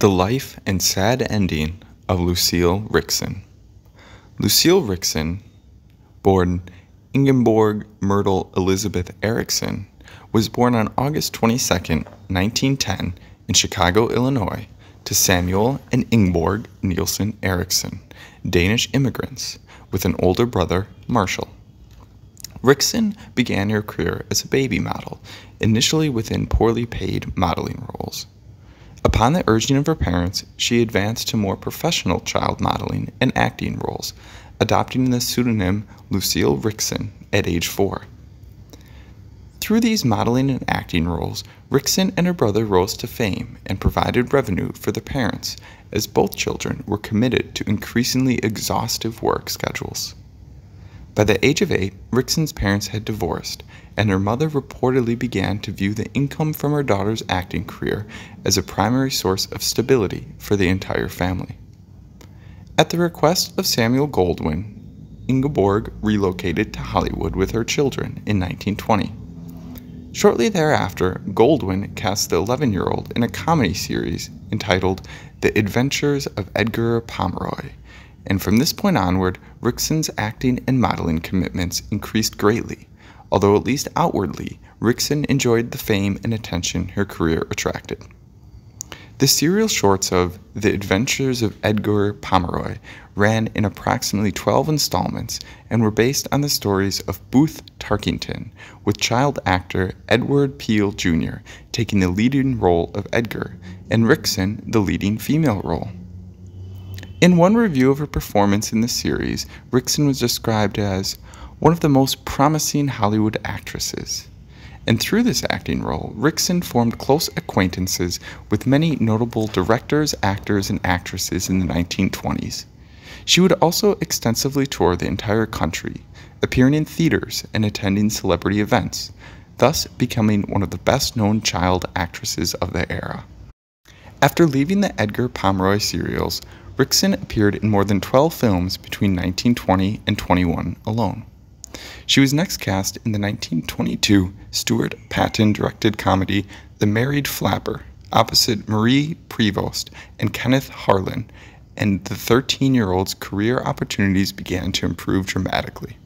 The Life and Sad Ending of Lucille Rickson. Lucille Rickson, born Ingeborg Myrtle Elizabeth Erickson, was born on August 22, 1910, in Chicago, Illinois, to Samuel and Ingeborg Nielsen Erickson, Danish immigrants, with an older brother, Marshall. Rickson began her career as a baby model, initially within poorly paid modeling roles. Upon the urging of her parents, she advanced to more professional child modeling and acting roles, adopting the pseudonym Lucille Rickson at age four. Through these modeling and acting roles, Rickson and her brother rose to fame and provided revenue for their parents, as both children were committed to increasingly exhaustive work schedules. By the age of eight, Rickson's parents had divorced, and her mother reportedly began to view the income from her daughter's acting career as a primary source of stability for the entire family. At the request of Samuel Goldwyn, Ingeborg relocated to Hollywood with her children in 1920. Shortly thereafter, Goldwyn cast the 11 year old in a comedy series entitled The Adventures of Edgar Pomeroy and from this point onward, Rickson's acting and modeling commitments increased greatly, although at least outwardly, Rickson enjoyed the fame and attention her career attracted. The serial shorts of The Adventures of Edgar Pomeroy ran in approximately 12 installments and were based on the stories of Booth Tarkington, with child actor Edward Peel Jr. taking the leading role of Edgar and Rickson the leading female role. In one review of her performance in the series, Rickson was described as one of the most promising Hollywood actresses. And through this acting role, Rickson formed close acquaintances with many notable directors, actors, and actresses in the 1920s. She would also extensively tour the entire country, appearing in theaters and attending celebrity events, thus becoming one of the best known child actresses of the era. After leaving the Edgar Pomeroy serials, Brixen appeared in more than 12 films between 1920 and 21 alone. She was next cast in the 1922 Stuart Patton directed comedy The Married Flapper, opposite Marie Prevost and Kenneth Harlan, and the 13 year old's career opportunities began to improve dramatically.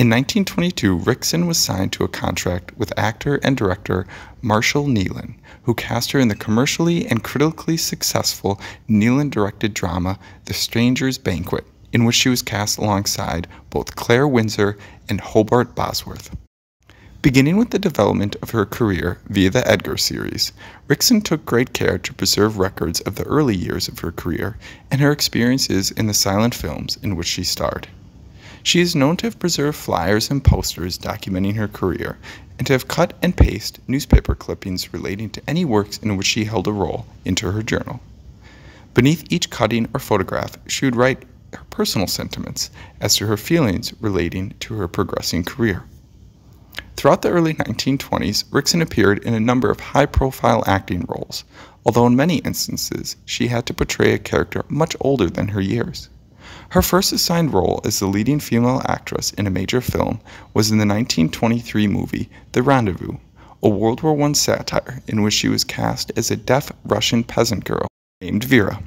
In 1922, Rickson was signed to a contract with actor and director Marshall Nealon, who cast her in the commercially and critically successful Nealon directed drama The Stranger's Banquet, in which she was cast alongside both Claire Windsor and Hobart Bosworth. Beginning with the development of her career via the Edgar series, Rickson took great care to preserve records of the early years of her career and her experiences in the silent films in which she starred. She is known to have preserved flyers and posters documenting her career, and to have cut and pasted newspaper clippings relating to any works in which she held a role into her journal. Beneath each cutting or photograph, she would write her personal sentiments as to her feelings relating to her progressing career. Throughout the early 1920s, Rickson appeared in a number of high profile acting roles, although in many instances she had to portray a character much older than her years. Her first assigned role as the leading female actress in a major film was in the 1923 movie The Rendezvous, a World War I satire in which she was cast as a deaf Russian peasant girl named Vera.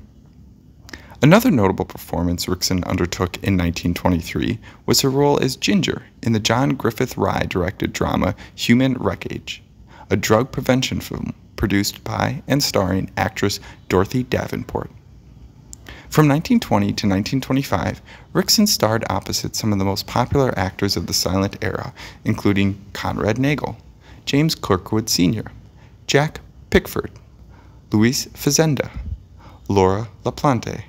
Another notable performance Rickson undertook in 1923 was her role as Ginger in the John Griffith Rye directed drama Human Wreckage, a drug prevention film produced by and starring actress Dorothy Davenport. From 1920 to 1925, Rickson starred opposite some of the most popular actors of the silent era, including Conrad Nagel, James Kirkwood Sr., Jack Pickford, Luis Fazenda, Laura LaPlante,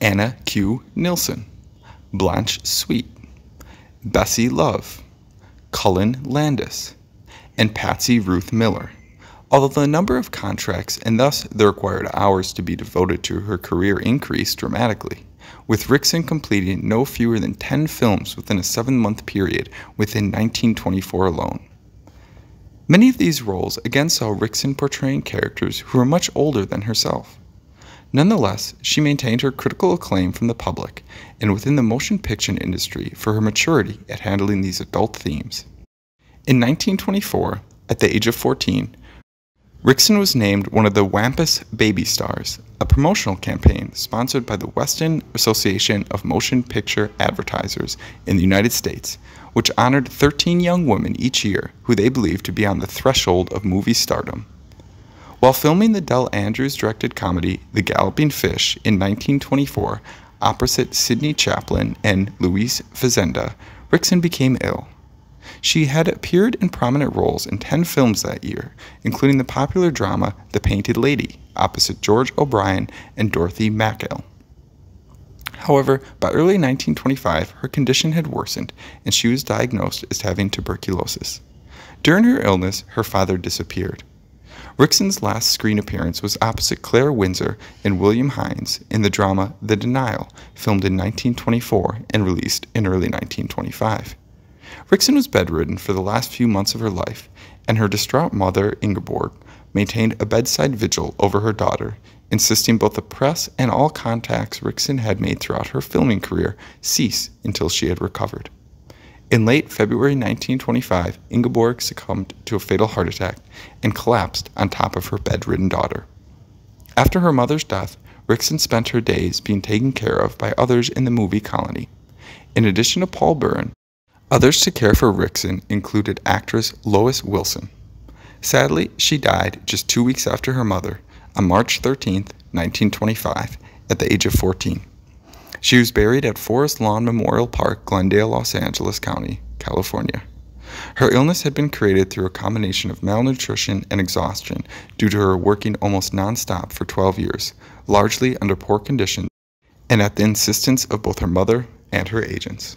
Anna Q. Nilsson, Blanche Sweet, Bessie Love, Cullen Landis, and Patsy Ruth Miller. Although the number of contracts and thus the required hours to be devoted to her career increased dramatically, with Rickson completing no fewer than 10 films within a seven month period within 1924 alone. Many of these roles again saw Rickson portraying characters who were much older than herself. Nonetheless, she maintained her critical acclaim from the public and within the motion picture industry for her maturity at handling these adult themes. In 1924, at the age of 14, Rickson was named one of the Wampus Baby Stars, a promotional campaign sponsored by the Western Association of Motion Picture Advertisers in the United States, which honored 13 young women each year who they believed to be on the threshold of movie stardom. While filming the Dell Andrews directed comedy The Galloping Fish in 1924, opposite Sidney Chaplin and Louise Fazenda, Rickson became ill. She had appeared in prominent roles in 10 films that year, including the popular drama The Painted Lady, opposite George O'Brien and Dorothy Mackell. However, by early 1925, her condition had worsened and she was diagnosed as having tuberculosis. During her illness, her father disappeared. Rickson's last screen appearance was opposite Claire Windsor and William Hines in the drama The Denial, filmed in 1924 and released in early 1925. Rixon was bedridden for the last few months of her life, and her distraught mother, Ingeborg, maintained a bedside vigil over her daughter, insisting both the press and all contacts Rixon had made throughout her filming career cease until she had recovered. In late February 1925, Ingeborg succumbed to a fatal heart attack and collapsed on top of her bedridden daughter. After her mother's death, Rixon spent her days being taken care of by others in the movie colony. In addition to Paul Byrne, Others to care for Rickson included actress Lois Wilson. Sadly, she died just two weeks after her mother on March 13, 1925, at the age of 14. She was buried at Forest Lawn Memorial Park, Glendale, Los Angeles County, California. Her illness had been created through a combination of malnutrition and exhaustion due to her working almost nonstop for 12 years, largely under poor conditions and at the insistence of both her mother and her agents.